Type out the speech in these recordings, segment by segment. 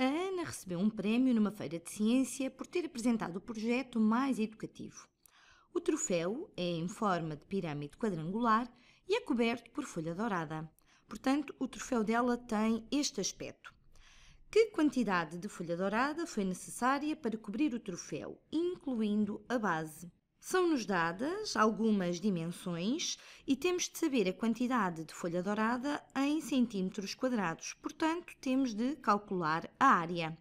A Ana recebeu um prémio numa feira de ciência por ter apresentado o projeto mais educativo. O troféu é em forma de pirâmide quadrangular e é coberto por folha dourada. Portanto, o troféu dela tem este aspecto. Que quantidade de folha dourada foi necessária para cobrir o troféu, incluindo a base? São-nos dadas algumas dimensões e temos de saber a quantidade de folha dourada em centímetros quadrados, portanto, temos de calcular a área.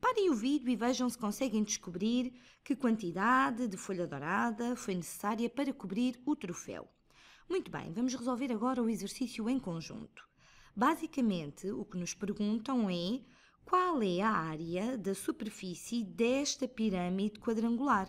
Parem o vídeo e vejam se conseguem descobrir que quantidade de folha dourada foi necessária para cobrir o troféu. Muito bem, vamos resolver agora o exercício em conjunto. Basicamente, o que nos perguntam é qual é a área da superfície desta pirâmide quadrangular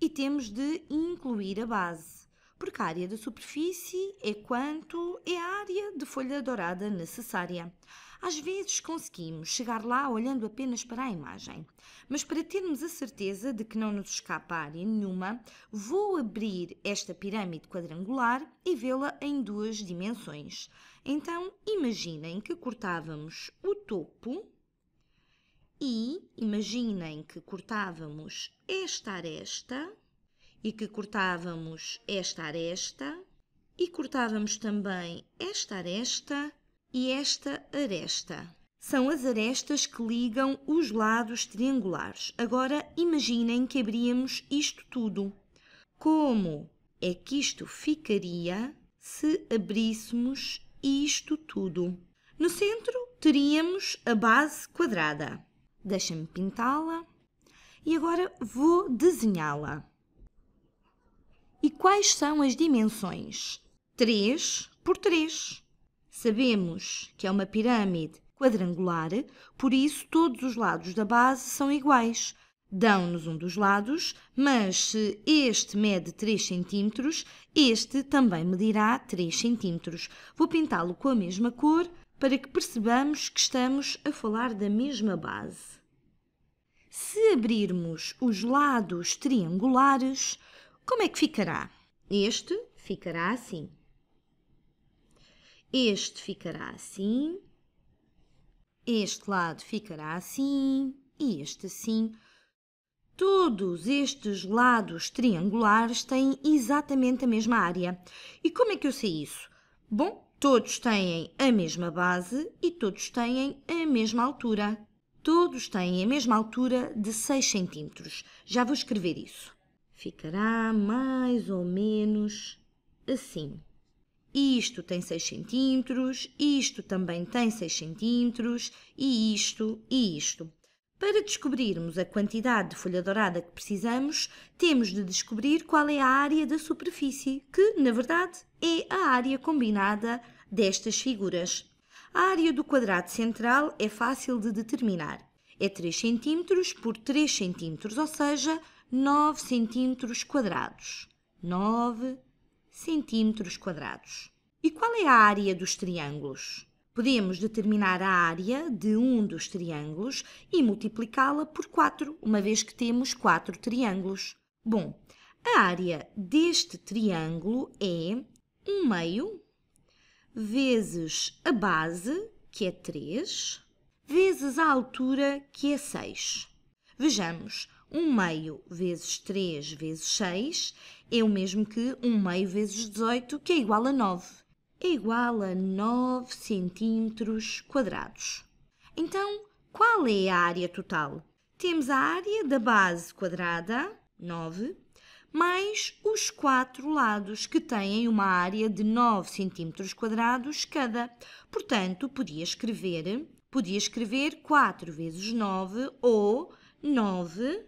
e temos de incluir a base, porque a área da superfície é quanto é a área de folha dourada necessária. Às vezes conseguimos chegar lá olhando apenas para a imagem, mas para termos a certeza de que não nos escapa área nenhuma, vou abrir esta pirâmide quadrangular e vê-la em duas dimensões. Então imaginem que cortávamos o topo e imaginem que cortávamos esta aresta e que cortávamos esta aresta e cortávamos também esta aresta e esta aresta. São as arestas que ligam os lados triangulares. Agora imaginem que abríamos isto tudo. Como é que isto ficaria se abríssemos isto tudo? No centro teríamos a base quadrada. Deixa-me pintá-la. E agora vou desenhá-la. E quais são as dimensões? 3 por 3. Sabemos que é uma pirâmide quadrangular, por isso todos os lados da base são iguais. Dão-nos um dos lados, mas se este mede 3 cm, este também medirá 3 cm. Vou pintá-lo com a mesma cor para que percebamos que estamos a falar da mesma base. Se abrirmos os lados triangulares, como é que ficará? Este ficará assim. Este ficará assim. Este lado ficará assim e este assim. Todos estes lados triangulares têm exatamente a mesma área. E como é que eu sei isso? Bom, todos têm a mesma base e todos têm a mesma altura. Todos têm a mesma altura de 6 centímetros. Já vou escrever isso. Ficará mais ou menos assim. Isto tem 6 centímetros, isto também tem 6 centímetros, e isto, e isto. Para descobrirmos a quantidade de folha dourada que precisamos, temos de descobrir qual é a área da superfície, que, na verdade, é a área combinada destas figuras. A área do quadrado central é fácil de determinar. É 3 cm por 3 cm, ou seja, 9 cm quadrados. 9 cm quadrados. E qual é a área dos triângulos? Podemos determinar a área de um dos triângulos e multiplicá-la por 4, uma vez que temos 4 triângulos. Bom, a área deste triângulo é 1 meio vezes a base, que é 3, vezes a altura, que é 6. Vejamos, 1 meio vezes 3 vezes 6 é o mesmo que 1 meio vezes 18, que é igual a 9. É igual a 9 centímetros quadrados. Então, qual é a área total? Temos a área da base quadrada, 9, mais os quatro lados, que têm uma área de 9 cm cada. Portanto, podia escrever, podia escrever 4 vezes 9 ou 9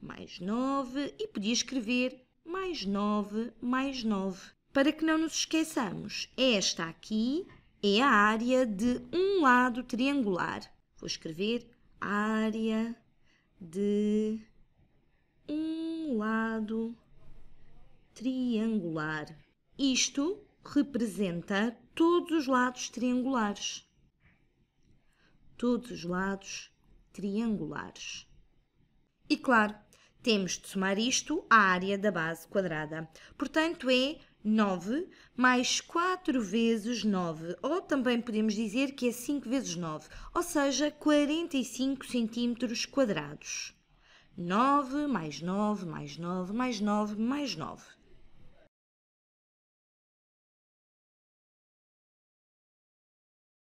mais 9 e podia escrever mais 9 mais 9. Para que não nos esqueçamos, esta aqui é a área de um lado triangular. Vou escrever área de um lado triangular triangular. Isto representa todos os lados triangulares. Todos os lados triangulares. E claro, temos de somar isto à área da base quadrada. Portanto, é 9 mais 4 vezes 9, ou também podemos dizer que é 5 vezes 9, ou seja, 45 centímetros quadrados. 9 mais 9 mais 9 mais 9 mais 9.